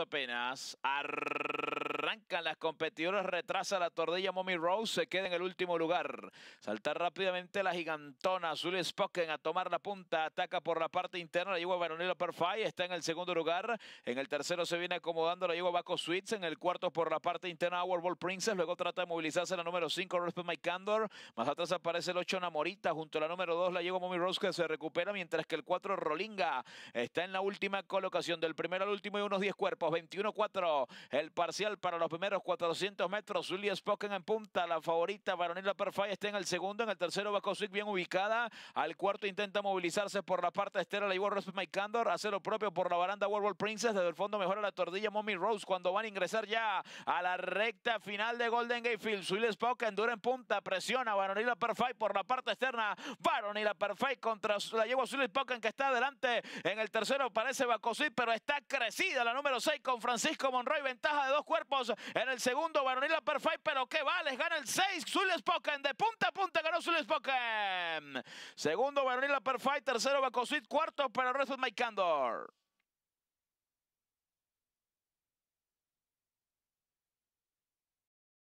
apenas. Ar Arrancan las competidoras, retrasa la tordilla Mommy Rose, se queda en el último lugar. salta rápidamente la gigantona Azul Spocken a tomar la punta, ataca por la parte interna, la yegua Veronila Perfay está en el segundo lugar. En el tercero se viene acomodando la yegua Baco Sweets, en el cuarto por la parte interna Our World Princess, luego trata de movilizarse la número 5 Respect My Candor, más atrás aparece el 8 Namorita, junto a la número 2 la yegua Mommy Rose que se recupera, mientras que el 4 Rolinga está en la última colocación del primero al último y unos 10 cuerpos, 21-4 el parcial para los primeros 400 metros. Julia Spoken en punta, la favorita Baronila Perfay está en el segundo, en el tercero Bacosuit bien ubicada, al cuarto intenta movilizarse por la parte externa la llevó Respect My Candor, hace lo propio por la baranda World World Princess, desde el fondo mejora la tordilla Mommy Rose cuando van a ingresar ya a la recta final de Golden Gatefield. Julia Spoken dura en punta, presiona Baronila Perfay por la parte externa, Baronila Perfay contra la yegua Julia Spoken que está adelante en el tercero parece Bacosuit, pero está crecida la número 6 con Francisco Monroy, ventaja de dos cuerpos en el segundo Baronilla pero que vale gana el 6 Zulia Spoken de punta a punta ganó Zulia Spoken Segundo Baronilla Perfai Perfect, tercero Bacosuit, cuarto para Mike Candor.